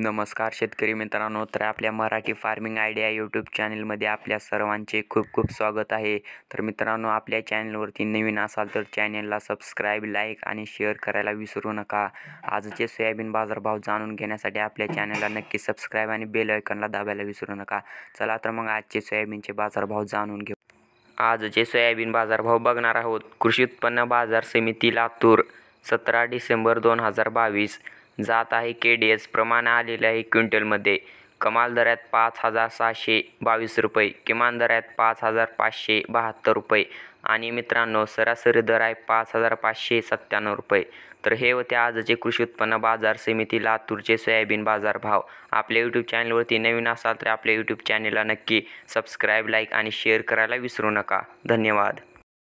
नमस्कार शेतकरी मित्रांनो तर आपल्या मराठी फार्मिंग आयडिया यूट्यूब चॅनलमध्ये आपल्या सर्वांचे खूप खूप स्वागत आहे तर मित्रांनो आपल्या चॅनलवरती नवीन असाल तर चॅनलला सबस्क्राईब लाईक आणि शेअर करायला विसरू नका आजचे सोयाबीन बाजारभाव जाणून घेण्यासाठी आपल्या चॅनलला नक्की सबस्क्राईब आणि बेल आयकनला दाबायला विसरू नका चला तर मग आजचे सोयाबीनचे बाजारभाव जाणून घेऊ आजचे सोयाबीन बाजारभाव बघणार आहोत कृषी उत्पन्न बाजार समिती लातूर सतरा डिसेंबर दोन हजार बावीस जात आहे के डी एस प्रमाण आलेले आहे क्विंटलमध्ये कमाल दरात पाच हजार सहाशे बावीस रुपये किमान दरात पाच हजार पाचशे बहात्तर रुपये आणि मित्रांनो सरासरी दर आहे पाच हजार पाचशे सत्त्याण्णव रुपये तर हे होते आजचे कृषी उत्पन्न बाजार समिती लातूरचे सोयाबीन बाजार भाव आपल्या यूट्यूब चॅनलवरती नवीन असाल तर आपल्या यूट्यूब चॅनलला नक्की सबस्क्राईब लाईक आणि शेअर करायला विसरू नका धन्यवाद